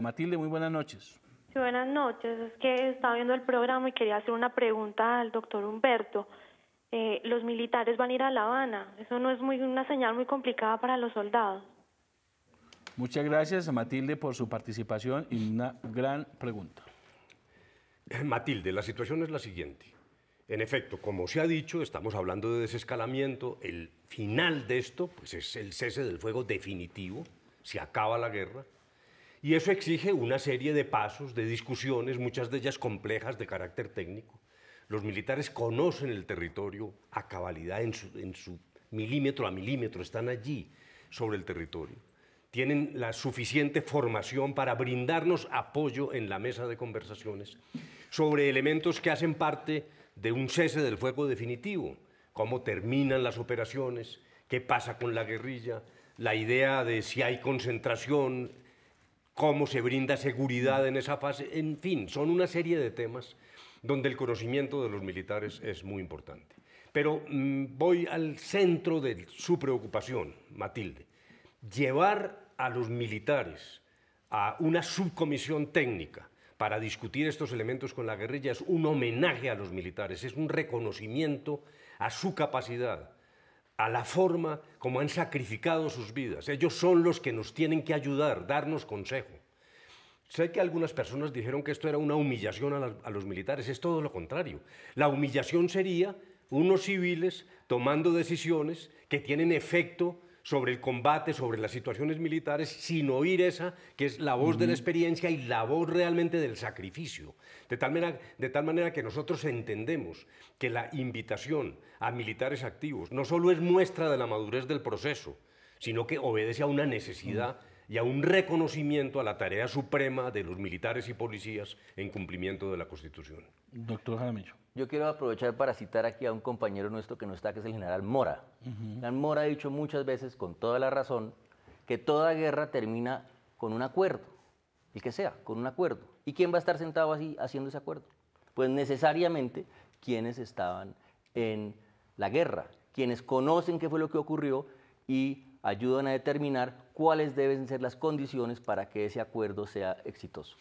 Matilde, muy buenas noches. buenas noches. Es que estaba viendo el programa y quería hacer una pregunta al doctor Humberto. Eh, los militares van a ir a La Habana. Eso no es muy, una señal muy complicada para los soldados. Muchas gracias a Matilde por su participación y una gran pregunta. Eh, Matilde, la situación es la siguiente. En efecto, como se ha dicho, estamos hablando de desescalamiento. El final de esto pues, es el cese del fuego definitivo. Se acaba la guerra. Y eso exige una serie de pasos, de discusiones, muchas de ellas complejas de carácter técnico. Los militares conocen el territorio a cabalidad en su, milímetro a milímetro, están allí sobre el territorio. Tienen la suficiente formación para brindarnos apoyo en la mesa de conversaciones sobre elementos que hacen parte de un cese del fuego definitivo, cómo terminan las operaciones, qué pasa con la guerrilla, la idea de si hay concentración, cómo se brinda seguridad en esa fase, en fin, son una serie de temas donde el conocimiento de los militares es muy importante. Pero mm, voy al centro de su preocupación, Matilde, llevar a los militares a una subcomisión técnica para discutir estos elementos con la guerrilla es un homenaje a los militares, es un reconocimiento a su capacidad a la forma como han sacrificado sus vidas. Ellos son los que nos tienen que ayudar, darnos consejo. Sé que algunas personas dijeron que esto era una humillación a, los militares, es todo lo contrario. La humillación sería unos civiles tomando decisiones que tienen efecto sobre el combate, sobre las situaciones militares, sin oír esa, que es la voz de la experiencia y la voz realmente del sacrificio. De tal, manera, que nosotros entendemos que la invitación a militares activos no solo es muestra de la madurez del proceso, sino que obedece a una necesidad y a un reconocimiento a la tarea suprema de los militares y policías en cumplimiento de la Constitución. Doctor Jaramillo. Yo quiero aprovechar para citar aquí a un compañero nuestro que no está, que es el general Mora. El general Mora ha dicho muchas veces, con toda la razón, que toda guerra termina con un acuerdo, el que sea, con un acuerdo. ¿Y quién va a estar sentado así haciendo ese acuerdo? Pues necesariamente quienes estaban en la guerra, quienes conocen qué fue lo que ocurrió y ayudan a determinar cuáles deben ser las condiciones para que ese acuerdo sea exitoso.